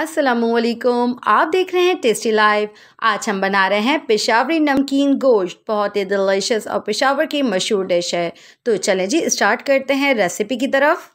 असलकुम आप देख रहे हैं टेस्टी लाइव आज हम बना रहे हैं पेशावरी नमकीन गोश्त बहुत ही डिलीशियस और पेशावर की मशहूर डिश है तो चलें जी स्टार्ट करते हैं रेसिपी की तरफ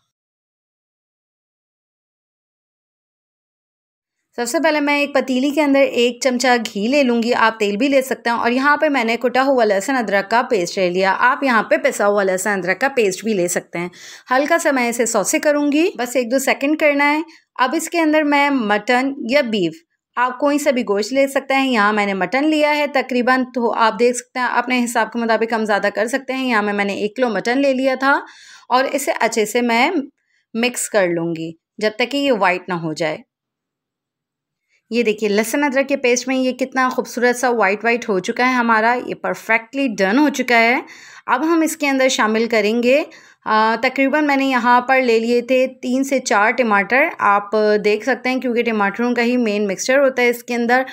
सबसे पहले मैं एक पतीली के अंदर एक चमचा घी ले लूँगी आप तेल भी ले सकते हैं और यहाँ पे मैंने कुटा हुआ लहसुन अदरक का पेस्ट ले लिया आप यहाँ पे पिसा हुआ लहसुन अदरक का पेस्ट भी ले सकते हैं हल्का सा मैं इसे सौसे करूँगी बस एक दो सेकंड करना है अब इसके अंदर मैं मटन या बीफ आप कोई सा भी गोश्त ले सकते हैं यहाँ मैंने मटन लिया है तकरीबन तो आप देख सकते हैं अपने हिसाब के मुताबिक हम ज़्यादा कर सकते हैं यहाँ में मैंने एक किलो मटन ले लिया था और इसे अच्छे से मैं मिक्स कर लूँगी जब तक कि ये वाइट ना हो जाए ये देखिए लहसुन अदरक के पेस्ट में ये कितना खूबसूरत सा वाइट वाइट हो चुका है हमारा ये परफेक्टली डन हो चुका है अब हम इसके अंदर शामिल करेंगे तकरीबन मैंने यहाँ पर ले लिए थे तीन से चार टमाटर आप देख सकते हैं क्योंकि टमाटरों का ही मेन मिक्सचर होता है इसके अंदर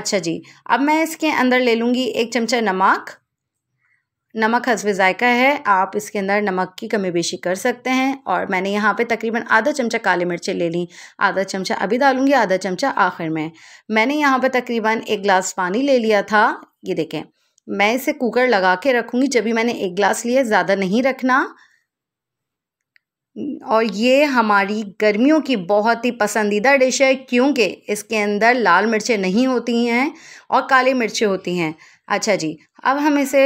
अच्छा जी अब मैं इसके अंदर ले लूँगी एक चमचा नमक नमक हसवे ज़ायका है आप इसके अंदर नमक की कमी बेशी कर सकते हैं और मैंने यहाँ पे तकरीबन आधा चमचा काली मिर्चें ले ली आधा चमचा अभी डालूँगी आधा चमचा आखिर में मैंने यहाँ पे तकरीबन एक गिलास पानी ले लिया था ये देखें मैं इसे कुकर लगा के रखूँगी जब भी मैंने एक गिलास लिया ज़्यादा नहीं रखना और ये हमारी गर्मियों की बहुत ही पसंदीदा डिश है क्योंकि इसके अंदर लाल मिर्चें नहीं होती हैं और काली मिर्चें होती हैं अच्छा जी अब हम इसे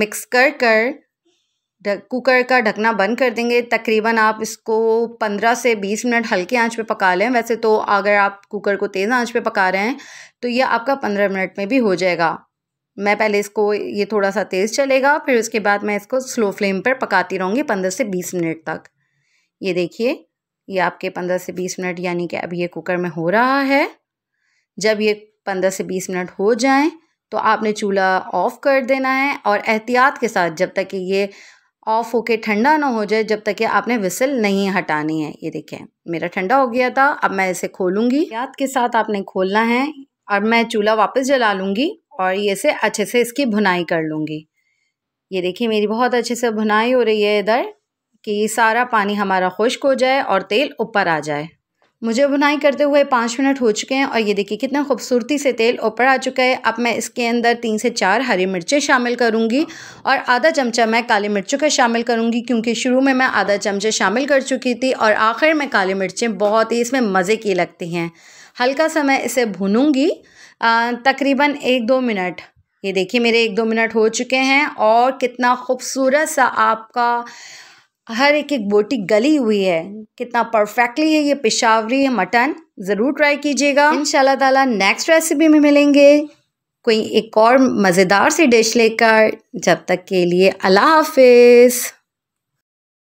मिक्स कर कर कुकर का ढकना बंद कर देंगे तकरीबन आप इसको 15 से 20 मिनट हल्के आंच पे पका लें वैसे तो अगर आप कुकर को तेज़ आंच पे पका रहे हैं तो ये आपका 15 मिनट में भी हो जाएगा मैं पहले इसको ये थोड़ा सा तेज़ चलेगा फिर उसके बाद मैं इसको स्लो फ्लेम पर पकाती रहूँगी पंद्रह से बीस मिनट तक ये देखिए ये आपके पंद्रह से बीस मिनट यानी कि अब ये कुकर में हो रहा है जब ये पंद्रह से बीस मिनट हो जाएँ तो आपने चूल्हा ऑफ़ कर देना है और एहतियात के साथ जब तक कि ये ऑफ़ होके ठंडा ना हो जाए जब तक कि आपने विसल नहीं हटानी है ये देखें मेरा ठंडा हो गया था अब मैं इसे खोलूँगी याद के साथ आपने खोलना है और मैं चूल्हा वापस जला लूँगी और ये से अच्छे से इसकी भुनाई कर लूँगी ये देखिए मेरी बहुत अच्छे से भुनाई हो रही है इधर कि सारा पानी हमारा खुश्क हो जाए और तेल ऊपर आ जाए मुझे बुनाई करते हुए पाँच मिनट हो चुके हैं और ये देखिए कितना खूबसूरती से तेल ऊपर आ चुका है अब मैं इसके अंदर तीन से चार हरी मिर्चें शामिल करूँगी और आधा चमचा मैं काली मिर्चों का शामिल करूँगी क्योंकि शुरू में मैं आधा चमचे शामिल कर चुकी थी और आखिर में काली मिर्चें बहुत ही इसमें मज़े की लगती हैं हल्का सा मैं इसे भुनूँगी तकरीबन एक दो मिनट ये देखिए मेरे एक दो मिनट हो चुके हैं और कितना खूबसूरत सा आपका हर एक एक बोटी गली हुई है कितना परफेक्टली है ये पेशावरी मटन ज़रूर ट्राई कीजिएगा इन ताला नेक्स्ट रेसिपी में मिलेंगे कोई एक और मज़ेदार सी डिश लेकर जब तक के लिए अल्लाह हाफिज़